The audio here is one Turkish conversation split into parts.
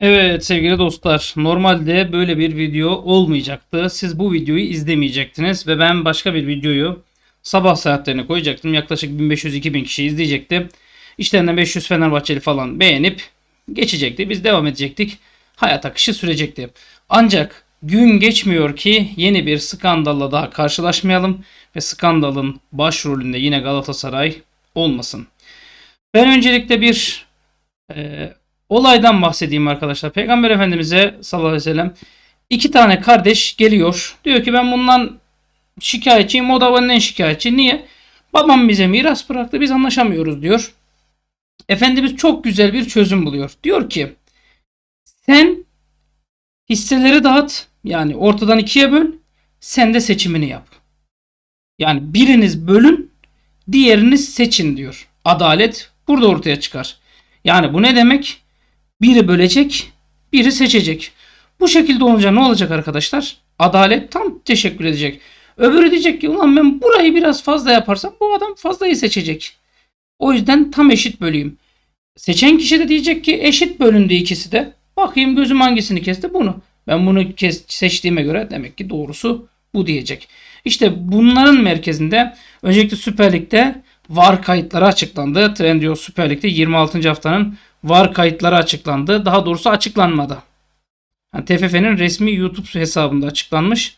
Evet sevgili dostlar normalde böyle bir video olmayacaktı. Siz bu videoyu izlemeyecektiniz ve ben başka bir videoyu sabah saatlerine koyacaktım. Yaklaşık 1500-2000 kişi izleyecekti. İçlerinden 500 Fenerbahçeli falan beğenip geçecekti. Biz devam edecektik. Hayat akışı sürecekti. Ancak gün geçmiyor ki yeni bir skandalla daha karşılaşmayalım ve skandalın başrolünde yine Galatasaray olmasın. Ben öncelikle bir e, olaydan bahsedeyim arkadaşlar. Peygamber Efendimiz'e sallallahu aleyhi ve sellem iki tane kardeş geliyor. Diyor ki ben bundan şikayetçiyim. O da benden şikayetçi. Niye? Babam bize miras bıraktı. Biz anlaşamıyoruz diyor. Efendimiz çok güzel bir çözüm buluyor. Diyor ki sen hisseleri dağıt. Yani ortadan ikiye böl. Sen de seçimini yap. Yani biriniz bölün, diğeriniz seçin diyor. Adalet burada ortaya çıkar. Yani bu ne demek? biri bölecek, biri seçecek. Bu şekilde olunca ne olacak arkadaşlar? Adalet tam teşekkür edecek. Öbürü diyecek ki ulan ben burayı biraz fazla yaparsam bu adam fazlayı seçecek. O yüzden tam eşit böleyim. Seçen kişi de diyecek ki eşit bölündü ikisi de. Bakayım gözüm hangisini kesti bunu. Ben bunu kes, seçtiğime göre demek ki doğrusu bu diyecek. İşte bunların merkezinde öncelikle Süper Lig'de var kayıtları açıklandı. Trendyol Süper Lig'de 26. haftanın VAR kayıtları açıklandı. Daha doğrusu açıklanmadı. Yani TFF'nin resmi YouTube hesabında açıklanmış.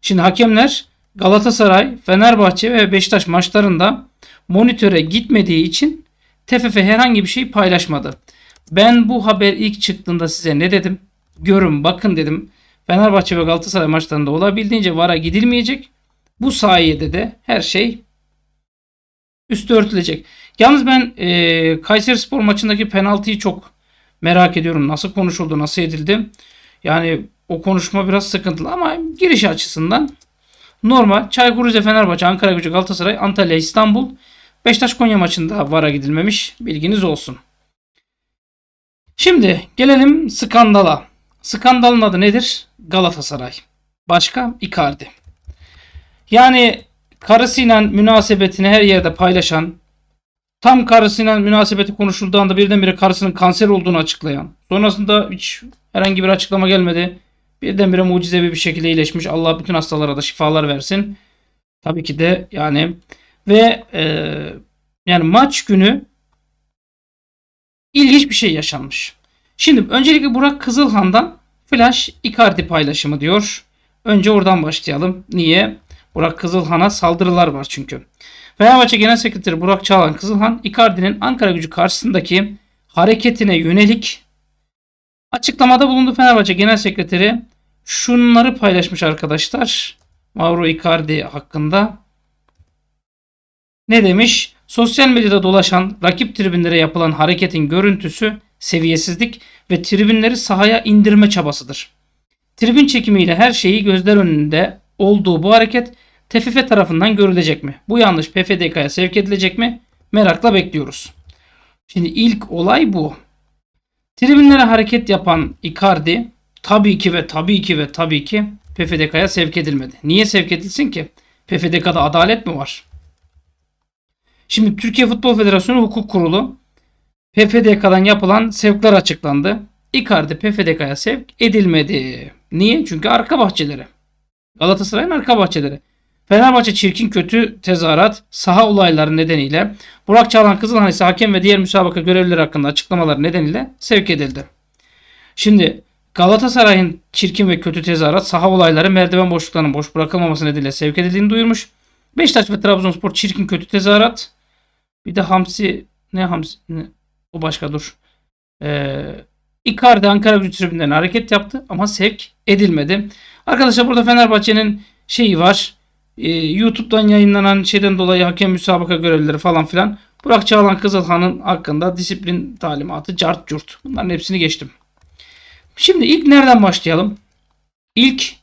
Şimdi hakemler Galatasaray, Fenerbahçe ve Beşiktaş maçlarında monitöre gitmediği için TFF herhangi bir şey paylaşmadı. Ben bu haber ilk çıktığında size ne dedim? Görün bakın dedim. Fenerbahçe ve Galatasaray maçlarında olabildiğince VAR'a gidilmeyecek. Bu sayede de her şey üstü örtülecek. Yalnız ben e, Kayseri Spor maçındaki penaltıyı çok merak ediyorum. Nasıl konuşuldu, nasıl edildi? Yani o konuşma biraz sıkıntılı ama giriş açısından normal. Çaykur Rize, Fenerbahçe, Ankara Gücü, Galatasaray, Antalya, İstanbul, Beşiktaş Konya maçında VAR'a gidilmemiş. Bilginiz olsun. Şimdi gelelim skandala. Skandalın adı nedir? Galatasaray. Başka Icardi. Yani karısıyla münasebetini her yerde paylaşan, tam karısıyla münasebeti konuşulduğunda birdenbire karısının kanser olduğunu açıklayan, sonrasında hiç herhangi bir açıklama gelmedi. Birdenbire mucizevi bir şekilde iyileşmiş. Allah bütün hastalara da şifalar versin. Tabii ki de yani ve e, yani maç günü ilginç bir şey yaşanmış. Şimdi öncelikle Burak Kızılhan'dan Flash Icardi paylaşımı diyor. Önce oradan başlayalım. Niye? Burak Kızılhan'a saldırılar var çünkü. Fenerbahçe Genel Sekreteri Burak Çağlan Kızılhan, Icardi'nin Ankara gücü karşısındaki hareketine yönelik açıklamada bulundu. Fenerbahçe Genel Sekreteri şunları paylaşmış arkadaşlar. Mauro Icardi hakkında. Ne demiş? Sosyal medyada dolaşan rakip tribünlere yapılan hareketin görüntüsü seviyesizlik ve tribünleri sahaya indirme çabasıdır. Tribün çekimiyle her şeyi gözler önünde olduğu bu hareket TFF tarafından görülecek mi? Bu yanlış PFDK'ya sevk edilecek mi? Merakla bekliyoruz. Şimdi ilk olay bu. Tribünlere hareket yapan Icardi tabii ki ve tabii ki ve tabii ki PFDK'ya sevk edilmedi. Niye sevk edilsin ki? PFDK'da adalet mi var? Şimdi Türkiye Futbol Federasyonu Hukuk Kurulu PFDK'dan yapılan sevkler açıklandı. Icardi PFDK'ya sevk edilmedi. Niye? Çünkü arka bahçeleri. Galatasaray'ın arka bahçeleri. Fenerbahçe çirkin kötü tezahürat saha olayları nedeniyle Burak Çağlan Kızılhanesi hakem ve diğer müsabaka görevlileri hakkında açıklamaları nedeniyle sevk edildi. Şimdi Galatasaray'ın çirkin ve kötü tezahürat saha olayları merdiven boşluklarının boş bırakılmaması nedeniyle sevk edildiğini duyurmuş. Beşiktaş ve Trabzonspor çirkin kötü tezahürat. Bir de Hamsi ne Hamsi ne? o başka dur. Ee, Icardi Ankara gücü tribünden hareket yaptı ama sevk edilmedi. Arkadaşlar burada Fenerbahçe'nin şeyi var. Ee, YouTube'dan yayınlanan şeyden dolayı hakem müsabaka görevlileri falan filan. Burak Çağlan Kızılhan'ın hakkında disiplin talimatı cart curt. Bunların hepsini geçtim. Şimdi ilk nereden başlayalım? İlk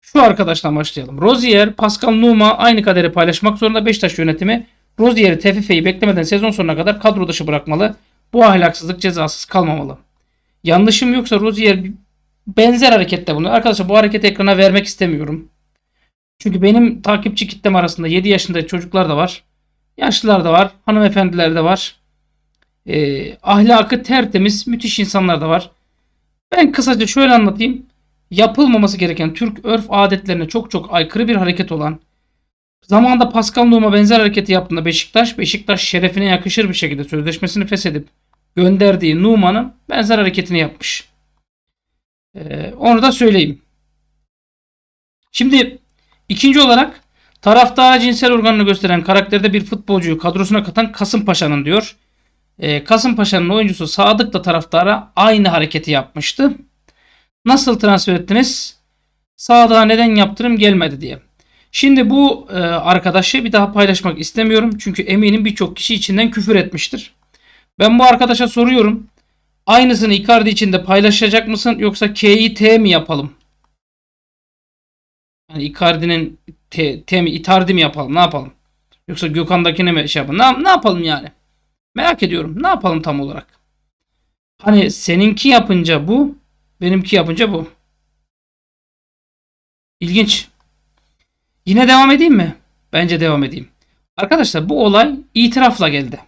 şu arkadaştan başlayalım. Rozier, Pascal Numa aynı kaderi paylaşmak zorunda Beşiktaş yönetimi. Rozier'i TFF'yi beklemeden sezon sonuna kadar kadro dışı bırakmalı. Bu ahlaksızlık cezasız kalmamalı. Yanlışım yoksa Rozier benzer harekette bunu. Arkadaşlar bu hareketi ekrana vermek istemiyorum. Çünkü benim takipçi kitlem arasında 7 yaşındaki çocuklar da var. Yaşlılar da var. Hanımefendiler de var. E, ahlakı tertemiz, müthiş insanlar da var. Ben kısaca şöyle anlatayım. Yapılmaması gereken Türk örf adetlerine çok çok aykırı bir hareket olan zamanda Pascal Numa benzer hareketi yaptığında Beşiktaş, Beşiktaş şerefine yakışır bir şekilde sözleşmesini feshedip gönderdiği Numa'nın benzer hareketini yapmış. Ee, onu da söyleyeyim. Şimdi İkinci olarak taraftara cinsel organını gösteren karakterde bir futbolcuyu kadrosuna katan Kasımpaşa'nın diyor. E, Kasımpaşa'nın oyuncusu Sadık da taraftara aynı hareketi yapmıştı. Nasıl transfer ettiniz? Sadık'a neden yaptırım gelmedi diye. Şimdi bu e, arkadaşı bir daha paylaşmak istemiyorum. Çünkü eminim birçok kişi içinden küfür etmiştir. Ben bu arkadaşa soruyorum. Aynısını Icardi içinde paylaşacak mısın yoksa K'yi mi yapalım Hani Icardi'nin T, T mi Icardi mi yapalım ne yapalım? Yoksa Gökhan'dakine mi şey yapalım? Ne, ne yapalım yani? Merak ediyorum. Ne yapalım tam olarak? Hani seninki yapınca bu, benimki yapınca bu. İlginç. Yine devam edeyim mi? Bence devam edeyim. Arkadaşlar bu olay itirafla geldi.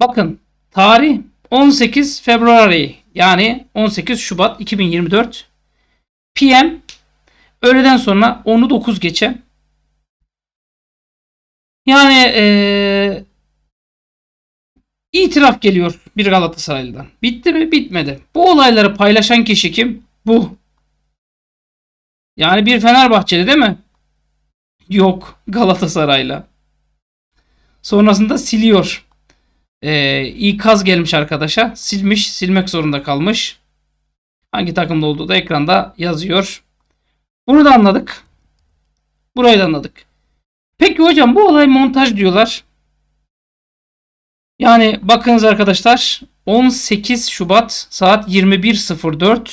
Bakın tarih 18 Februari yani 18 Şubat 2024 PM Öğleden sonra 10'u 9 geçe. Yani ee, itiraf geliyor bir Galatasaraylı'dan. Bitti mi? Bitmedi. Bu olayları paylaşan kişi kim? Bu. Yani bir Fenerbahçeli değil mi? Yok Galatasaray'la. Sonrasında siliyor. Ee, ikaz gelmiş arkadaşa. Silmiş, silmek zorunda kalmış. Hangi takımda olduğu da ekranda yazıyor. Bunu da anladık. Burayı da anladık. Peki hocam bu olay montaj diyorlar. Yani bakınız arkadaşlar 18 Şubat saat 21.04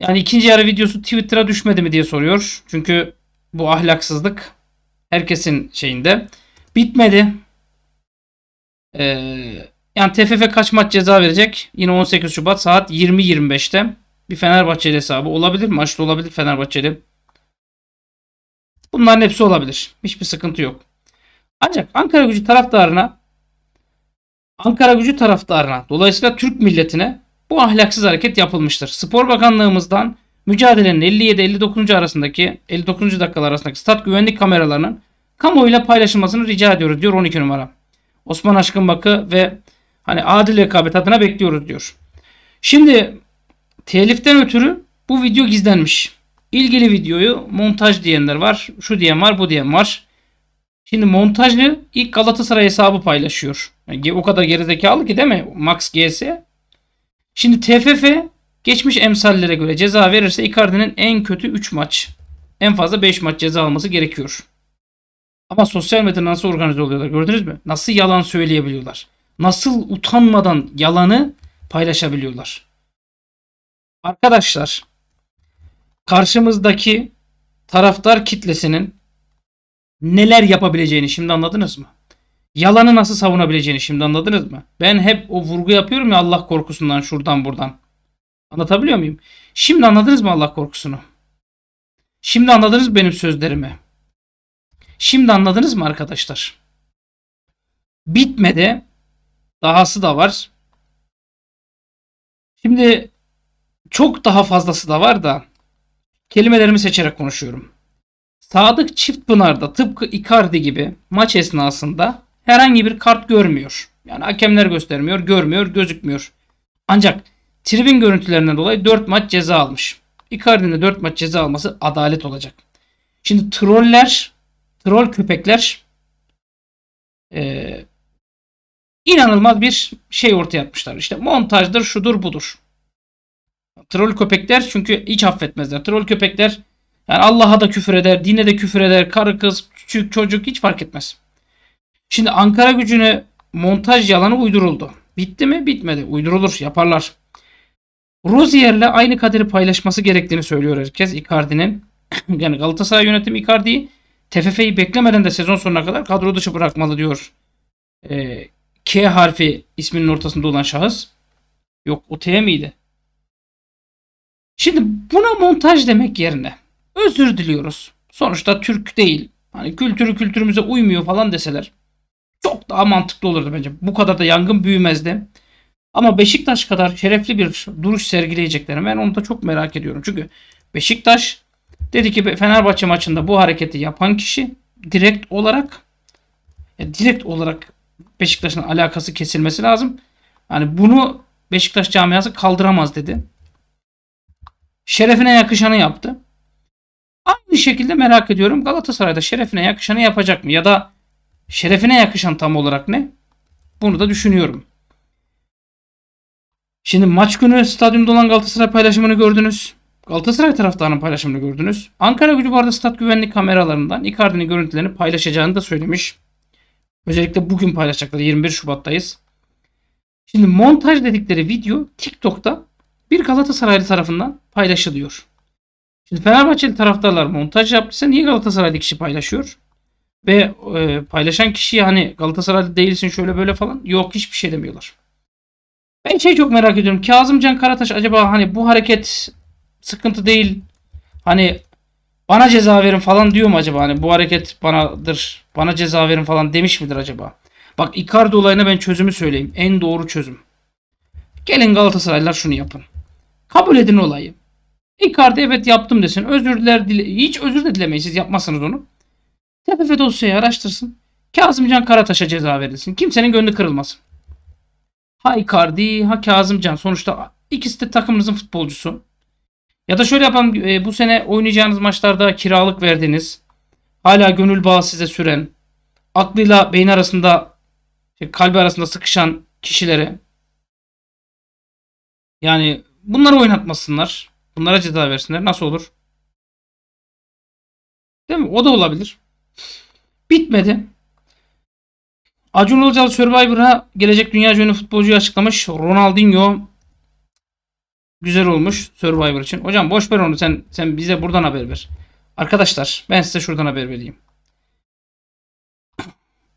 yani ikinci yarı videosu Twitter'a düşmedi mi diye soruyor. Çünkü bu ahlaksızlık herkesin şeyinde. Bitmedi. Ee, yani TFF kaç maç ceza verecek? Yine 18 Şubat saat 20.25'te bir Fenerbahçe hesabı olabilir. Maçlı olabilir Fenerbahçeli. Bunların hepsi olabilir. Hiçbir sıkıntı yok. Ancak Ankara gücü taraftarına Ankara gücü taraftarına dolayısıyla Türk milletine bu ahlaksız hareket yapılmıştır. Spor Bakanlığımızdan mücadelenin 57-59. arasındaki 59. dakikalar arasındaki stat güvenlik kameralarının kamuoyuyla paylaşılmasını rica ediyoruz diyor 12 numara. Osman Aşkın Bakı ve hani adil rekabet adına bekliyoruz diyor. Şimdi Teliften ötürü bu video gizlenmiş. İlgili videoyu montaj diyenler var. Şu diyen var, bu diyen var. Şimdi montajı ilk Galatasaray hesabı paylaşıyor. Yani o kadar gerizekalı ki değil mi? Max GS. Şimdi TFF geçmiş emsallere göre ceza verirse Icardi'nin en kötü 3 maç. En fazla 5 maç ceza alması gerekiyor. Ama sosyal medyada nasıl organize oluyorlar gördünüz mü? Nasıl yalan söyleyebiliyorlar? Nasıl utanmadan yalanı paylaşabiliyorlar? Arkadaşlar karşımızdaki taraftar kitlesinin neler yapabileceğini şimdi anladınız mı? Yalanı nasıl savunabileceğini şimdi anladınız mı? Ben hep o vurgu yapıyorum ya Allah korkusundan şuradan buradan. Anlatabiliyor muyum? Şimdi anladınız mı Allah korkusunu? Şimdi anladınız mı benim sözlerimi? Şimdi anladınız mı arkadaşlar? Bitmedi. Dahası da var. Şimdi çok daha fazlası da var da kelimelerimi seçerek konuşuyorum. Sadık Çiftpınar'da tıpkı Icardi gibi maç esnasında herhangi bir kart görmüyor. Yani hakemler göstermiyor, görmüyor, gözükmüyor. Ancak tribün görüntülerinden dolayı 4 maç ceza almış. Icardi'nin de 4 maç ceza alması adalet olacak. Şimdi troller, troll köpekler e, inanılmaz bir şey ortaya atmışlar. İşte montajdır, şudur, budur. Troll köpekler çünkü hiç affetmezler. Troll köpekler yani Allah'a da küfür eder, dine de küfür eder, karı kız, küçük çocuk hiç fark etmez. Şimdi Ankara gücüne montaj yalanı uyduruldu. Bitti mi? Bitmedi. Uydurulur, yaparlar. Rozier'le aynı kaderi paylaşması gerektiğini söylüyor herkes Icardi'nin. yani Galatasaray yönetimi Icardi'yi TFF'yi beklemeden de sezon sonuna kadar kadro dışı bırakmalı diyor. Ee, K harfi isminin ortasında olan şahıs. Yok o T miydi? Şimdi buna montaj demek yerine özür diliyoruz. Sonuçta Türk değil. Hani kültürü kültürümüze uymuyor falan deseler çok daha mantıklı olurdu bence. Bu kadar da yangın büyümezdi. Ama Beşiktaş kadar şerefli bir duruş sergileyeceklerini ben onu da çok merak ediyorum. Çünkü Beşiktaş dedi ki Fenerbahçe maçında bu hareketi yapan kişi direkt olarak ya direkt olarak Beşiktaş'ın alakası kesilmesi lazım. Hani bunu Beşiktaş camiası kaldıramaz dedi şerefine yakışanı yaptı. Aynı şekilde merak ediyorum Galatasaray'da şerefine yakışanı yapacak mı? Ya da şerefine yakışan tam olarak ne? Bunu da düşünüyorum. Şimdi maç günü stadyumda olan Galatasaray paylaşımını gördünüz. Galatasaray taraftarının paylaşımını gördünüz. Ankara gücü bu arada stat güvenlik kameralarından Icardi'nin görüntülerini paylaşacağını da söylemiş. Özellikle bugün paylaşacakları 21 Şubat'tayız. Şimdi montaj dedikleri video TikTok'ta bir Galatasaraylı tarafından paylaşılıyor. Şimdi Fenerbahçeli taraftarlar montaj yaptıysa niye Galatasaraylı kişi paylaşıyor? Ve e, paylaşan kişi hani Galatasaraylı değilsin şöyle böyle falan yok hiçbir şey demiyorlar. Ben şey çok merak ediyorum. Kazımcan Karataş acaba hani bu hareket sıkıntı değil. Hani bana ceza verin falan diyor mu acaba? Hani bu hareket banadır. Bana ceza verin falan demiş midir acaba? Bak Icardi olayına ben çözümü söyleyeyim. En doğru çözüm. Gelin Galatasaraylılar şunu yapın. Kabul edin olayı. Icardi evet yaptım desin. Özür diler dile hiç özür de dilemeyin siz onu. TFF dosyayı araştırsın. Kazımcan Karataş'a ceza verilsin. Kimsenin gönlü kırılmasın. Ha İkardi, ha Kazımcan. Sonuçta ikisi de takımınızın futbolcusu. Ya da şöyle yapalım. E, bu sene oynayacağınız maçlarda kiralık verdiniz. hala gönül bağı size süren aklıyla beyin arasında şey, kalbi arasında sıkışan kişilere yani Bunları oynatmasınlar. Bunlara ceza versinler. Nasıl olur? Değil mi? O da olabilir. Bitmedi. Acun Ilıcalı Survivor'a gelecek dünya ünlü futbolcuyu açıklamış. Ronaldinho güzel olmuş Survivor için. Hocam boş ver onu sen sen bize buradan haber ver. Arkadaşlar ben size şuradan haber vereyim.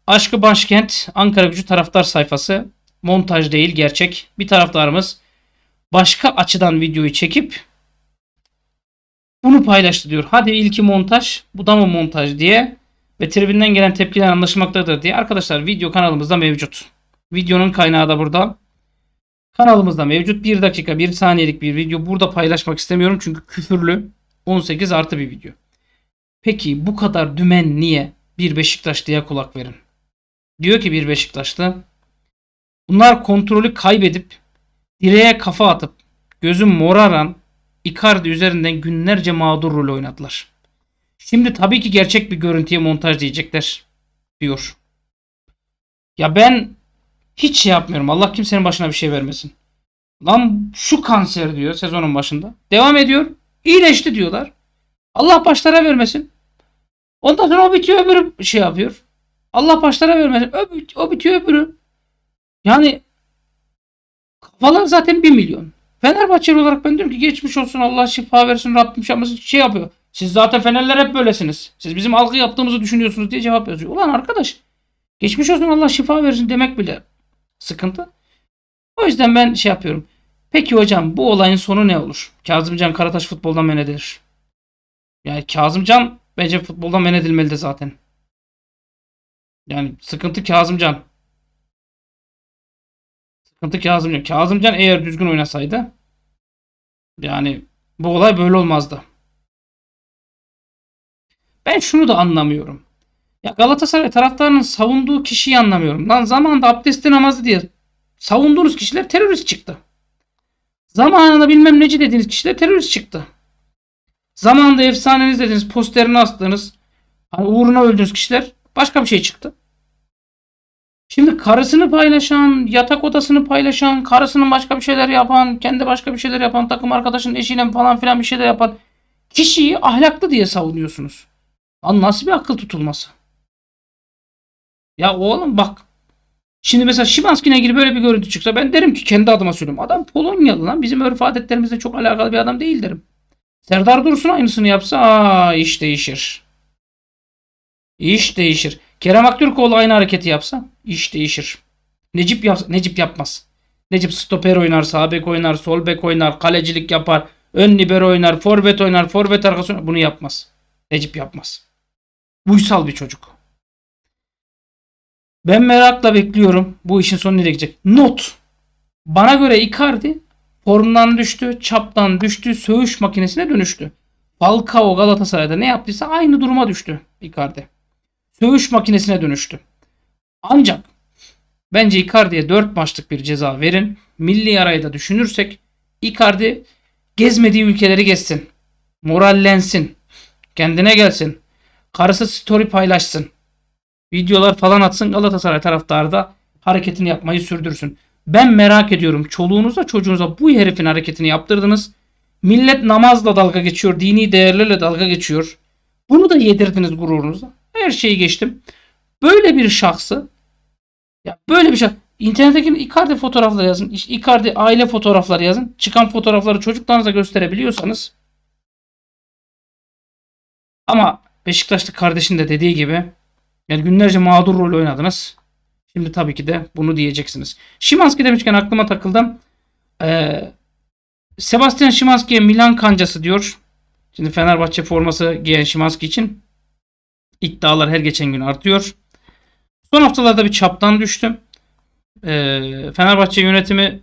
Aşkı Başkent Ankara Gücü taraftar sayfası montaj değil gerçek. Bir taraftarımız başka açıdan videoyu çekip bunu paylaştı diyor. Hadi ilki montaj bu da mı montaj diye ve tribünden gelen tepkiler anlaşılmaktadır diye. Arkadaşlar video kanalımızda mevcut. Videonun kaynağı da burada. Kanalımızda mevcut 1 dakika 1 saniyelik bir video. Burada paylaşmak istemiyorum çünkü küfürlü 18 artı bir video. Peki bu kadar dümen niye? Bir Beşiktaşlı'ya kulak verin. Diyor ki bir Beşiktaşlı. Bunlar kontrolü kaybedip Direğe kafa atıp gözüm moraran Icardi üzerinden günlerce mağdur rol oynadılar. Şimdi tabii ki gerçek bir görüntüye montaj diyecekler diyor. Ya ben hiç şey yapmıyorum. Allah kimsenin başına bir şey vermesin. Lan şu kanser diyor sezonun başında. Devam ediyor. İyileşti diyorlar. Allah başlara vermesin. Ondan sonra o bitiyor öbürü şey yapıyor. Allah başlara vermesin. o bitiyor öbürü. Yani Falan zaten 1 milyon. Fenerbahçe olarak ben diyorum ki geçmiş olsun Allah şifa versin Rabbim şamasın şey yapıyor. Siz zaten Fenerler hep böylesiniz. Siz bizim algı yaptığımızı düşünüyorsunuz diye cevap yazıyor. Ulan arkadaş geçmiş olsun Allah şifa versin demek bile sıkıntı. O yüzden ben şey yapıyorum. Peki hocam bu olayın sonu ne olur? Kazımcan Karataş futboldan men edilir. Yani Kazımcan bence futboldan men edilmeli de zaten. Yani sıkıntı Kazımcan. Sıkıntı Kazımcan. Kazımcan eğer düzgün oynasaydı yani bu olay böyle olmazdı. Ben şunu da anlamıyorum. Ya Galatasaray taraftarının savunduğu kişiyi anlamıyorum. Lan zamanında abdestli namazı diye savunduğunuz kişiler terörist çıktı. Zamanında bilmem neci dediğiniz kişiler terörist çıktı. Zamanında efsaneniz dediğiniz posterini astığınız hani uğruna öldüğünüz kişiler başka bir şey çıktı. Şimdi karısını paylaşan, yatak odasını paylaşan, karısının başka bir şeyler yapan, kendi başka bir şeyler yapan, takım arkadaşının eşiyle falan filan bir şeyler yapan kişiyi ahlaklı diye savunuyorsunuz. Lan nasıl bir akıl tutulması? Ya oğlum bak. Şimdi mesela Şimanski'ne ilgili böyle bir görüntü çıksa ben derim ki kendi adıma söylüyorum. Adam Polonyalı lan. Bizim örf adetlerimizle çok alakalı bir adam değil derim. Serdar Dursun aynısını yapsa aa, iş değişir. İş değişir. Kerem Aktürkoğlu aynı hareketi yapsa iş değişir. Necip, yap Necip yapmaz. Necip stoper oynar, sağ bek oynar, sol bek oynar, kalecilik yapar, ön libero oynar, forvet oynar, forvet arkası oynar. Bunu yapmaz. Necip yapmaz. Uysal bir çocuk. Ben merakla bekliyorum. Bu işin sonu nereye gidecek? Not. Bana göre Icardi formdan düştü, çaptan düştü, söğüş makinesine dönüştü. Falcao Galatasaray'da ne yaptıysa aynı duruma düştü Icardi. Söğüş makinesine dönüştü. Ancak bence Icardi'ye 4 maçlık bir ceza verin. Milli arayı da düşünürsek Icardi gezmediği ülkeleri gezsin. Morallensin. Kendine gelsin. Karısı story paylaşsın. Videolar falan atsın Galatasaray taraftarı da hareketini yapmayı sürdürsün. Ben merak ediyorum çoluğunuza çocuğunuza bu herifin hareketini yaptırdınız. Millet namazla dalga geçiyor, dini değerlerle dalga geçiyor. Bunu da yedirdiniz gururunuza. Her şeyi geçtim. Böyle bir şahsı ya böyle bir şahs internetteki Icardi fotoğrafları yazın. İşte Icardi aile fotoğrafları yazın. Çıkan fotoğrafları çocuklarınıza gösterebiliyorsanız ama Beşiktaşlı kardeşin de dediği gibi yani günlerce mağdur rol oynadınız. Şimdi tabii ki de bunu diyeceksiniz. Şimanski demişken aklıma takıldım. Ee, Sebastian Şimanski'ye Milan kancası diyor. Şimdi Fenerbahçe forması giyen Şimanski için iddialar her geçen gün artıyor. Son haftalarda bir çaptan düştüm. E, Fenerbahçe yönetimi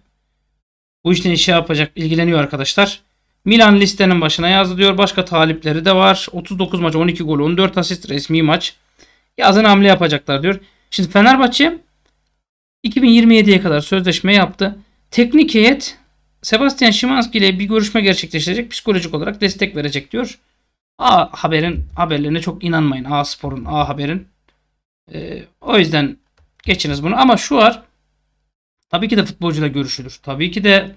bu işten işe yapacak ilgileniyor arkadaşlar. Milan listenin başına yazdı Başka talipleri de var. 39 maç 12 gol 14 asist resmi maç. Yazın hamle yapacaklar diyor. Şimdi Fenerbahçe 2027'ye kadar sözleşme yaptı. Teknik heyet Sebastian Szymanski ile bir görüşme gerçekleştirecek. Psikolojik olarak destek verecek diyor. A Haber'in haberlerine çok inanmayın. A Spor'un, A Haber'in. E, o yüzden geçiniz bunu. Ama şu var. Tabii ki de futbolcuyla görüşülür. Tabii ki de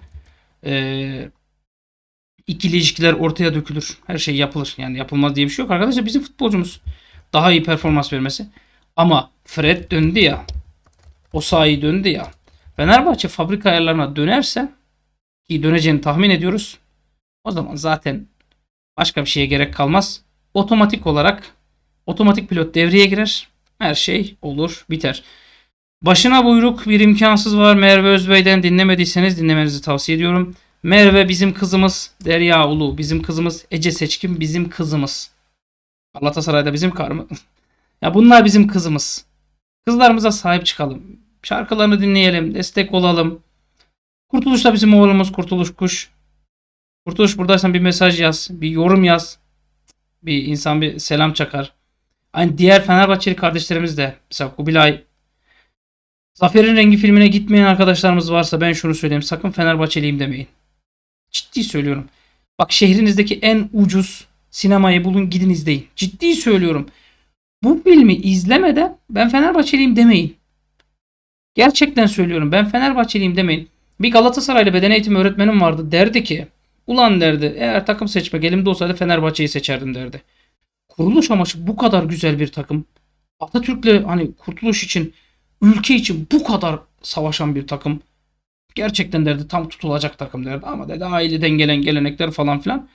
e, ikili ilişkiler ortaya dökülür. Her şey yapılır. Yani yapılmaz diye bir şey yok. Arkadaşlar bizim futbolcumuz daha iyi performans vermesi. Ama Fred döndü ya. O sahi döndü ya. Fenerbahçe fabrika ayarlarına dönerse ki döneceğini tahmin ediyoruz. O zaman zaten başka bir şeye gerek kalmaz. Otomatik olarak otomatik pilot devreye girer her şey olur biter. Başına buyruk bir imkansız var. Merve Özbey'den dinlemediyseniz dinlemenizi tavsiye ediyorum. Merve bizim kızımız. Derya Ulu bizim kızımız. Ece Seçkin bizim kızımız. Galatasaray'da bizim kar ya bunlar bizim kızımız. Kızlarımıza sahip çıkalım. Şarkılarını dinleyelim. Destek olalım. Kurtuluş da bizim oğlumuz Kurtuluş Kuş. Kurtuluş buradaysan bir mesaj yaz. Bir yorum yaz. Bir insan bir selam çakar. Hani diğer Fenerbahçeli kardeşlerimiz de mesela Kubilay Zafer'in Rengi filmine gitmeyen arkadaşlarımız varsa ben şunu söyleyeyim. Sakın Fenerbahçeliyim demeyin. Ciddi söylüyorum. Bak şehrinizdeki en ucuz sinemayı bulun gidin izleyin. Ciddi söylüyorum. Bu filmi izlemeden ben Fenerbahçeliyim demeyin. Gerçekten söylüyorum ben Fenerbahçeliyim demeyin. Bir Galatasaraylı beden eğitimi öğretmenim vardı derdi ki ulan derdi eğer takım seçmek elimde olsaydı Fenerbahçe'yi seçerdim derdi kuruluş amaçlı bu kadar güzel bir takım Atatürk'le hani kurtuluş için ülke için bu kadar savaşan bir takım gerçekten derdi tam tutulacak takım derdi ama dedi aileden gelen gelenekler falan filan.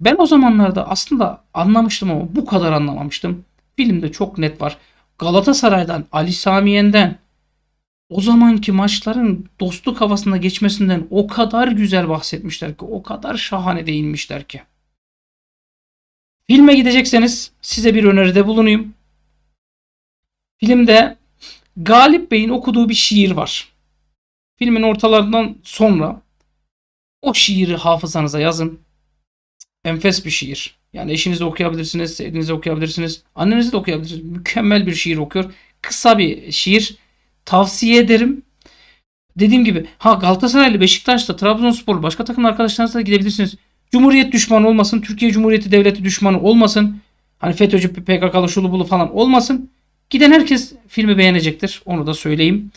Ben o zamanlarda aslında anlamıştım ama bu kadar anlamamıştım. Filmde çok net var. Galatasaray'dan, Ali Samiyen'den o zamanki maçların dostluk havasında geçmesinden o kadar güzel bahsetmişler ki, o kadar şahane değinmişler ki. Filme gidecekseniz size bir öneride bulunayım. Filmde Galip Bey'in okuduğu bir şiir var. Filmin ortalarından sonra o şiiri hafızanıza yazın. Enfes bir şiir. Yani eşinizle okuyabilirsiniz, sevdiğinizle okuyabilirsiniz, annenizle de okuyabilirsiniz. Mükemmel bir şiir okuyor. Kısa bir şiir. Tavsiye ederim. Dediğim gibi ha Galatasaraylı, Beşiktaşlı, Trabzonsporlu başka takım arkadaşlarınızla da gidebilirsiniz. Cumhuriyet düşmanı olmasın. Türkiye Cumhuriyeti Devleti düşmanı olmasın. Hani FETÖ'cü PKK'lı şulu bulu falan olmasın. Giden herkes filmi beğenecektir. Onu da söyleyeyim.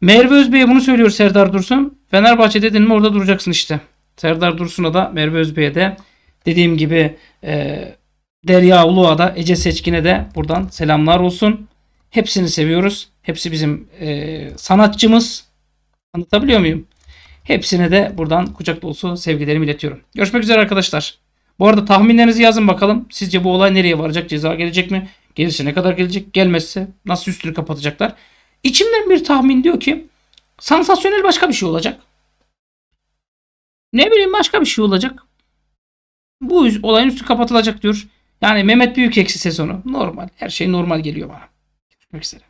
Merve Özbey'e bunu söylüyor Serdar Dursun. Fenerbahçe dedin mi orada duracaksın işte. Serdar Dursun'a da Merve Özbey'e de dediğim gibi e, Derya Uluğa da Ece Seçkin'e de buradan selamlar olsun. Hepsini seviyoruz. Hepsi bizim e, sanatçımız. Anlatabiliyor muyum? Hepsine de buradan kucak dolusu sevgilerimi iletiyorum. Görüşmek üzere arkadaşlar. Bu arada tahminlerinizi yazın bakalım. Sizce bu olay nereye varacak? Ceza gelecek mi? Gelirse ne kadar gelecek? Gelmezse nasıl üstünü kapatacaklar? İçimden bir tahmin diyor ki sansasyonel başka bir şey olacak. Ne bileyim başka bir şey olacak. Bu olayın üstü kapatılacak diyor. Yani Mehmet Büyük eksi sezonu. Normal. Her şey normal geliyor bana. Görüşmek üzere.